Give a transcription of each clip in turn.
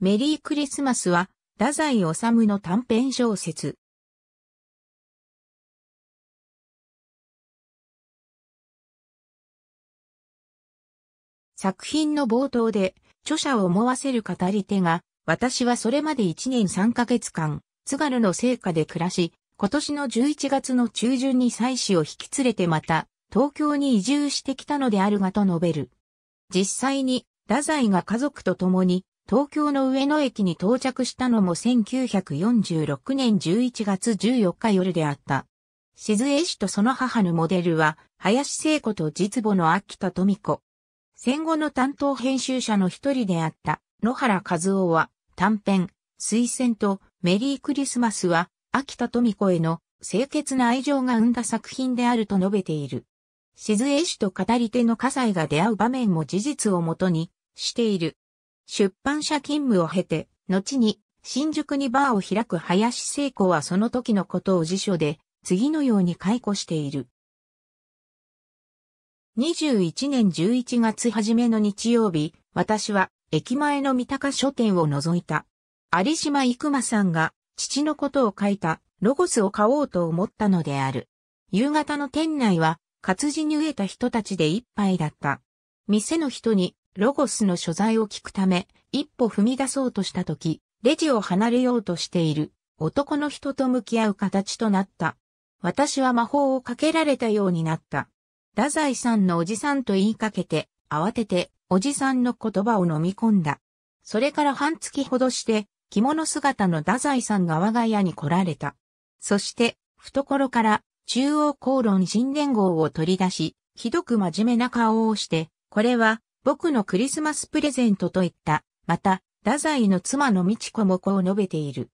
メリークリスマスは、太宰治の短編小説。作品の冒頭で、著者を思わせる語り手が、私はそれまで1年3ヶ月間、津軽の聖火で暮らし、今年の11月の中旬に妻子を引き連れてまた、東京に移住してきたのであるがと述べる。実際に、太宰が家族と共に東京の上野駅に到着したのも1946年11月14日夜であった。静江氏とその母のモデルは、林聖子と実母の秋田富子。戦後の担当編集者の一人であった野原和夫は、短編、推薦とメリークリスマスは、秋田富子への清潔な愛情が生んだ作品であると述べている。静江氏と語り手の火災が出会う場面も事実をもとにしている。出版社勤務を経て、後に新宿にバーを開く林聖子はその時のことを辞書で次のように解雇している。21年11月初めの日曜日、私は駅前の三鷹書店を覗いた。有島育馬さんが父のことを書いたロゴスを買おうと思ったのである。夕方の店内は活字に飢えた人たちでいっぱいだった。店の人にロゴスの所在を聞くため、一歩踏み出そうとした時、レジを離れようとしている男の人と向き合う形となった。私は魔法をかけられたようになった。太宰さんのおじさんと言いかけて、慌てて、おじさんの言葉を飲み込んだ。それから半月ほどして、着物姿の太宰さんが我が家に来られた。そして、懐から、中央公論人連号を取り出し、ひどく真面目な顔をして、これは、僕のクリスマスプレゼントといった、また、太宰の妻の美智子もこう述べている。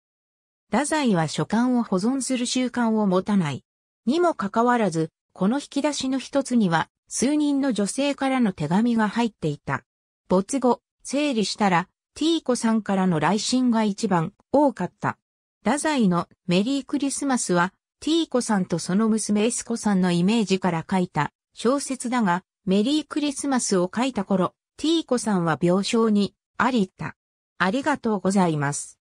太宰は書簡を保存する習慣を持たない。にもかかわらず、この引き出しの一つには、数人の女性からの手紙が入っていた。没後、整理したら、t 子さんからの来信が一番多かった。太宰のメリークリスマスは、t 子さんとその娘 s 子さんのイメージから書いた小説だが、メリークリスマスを書いた頃、ティーコさんは病床に、ありった。ありがとうございます。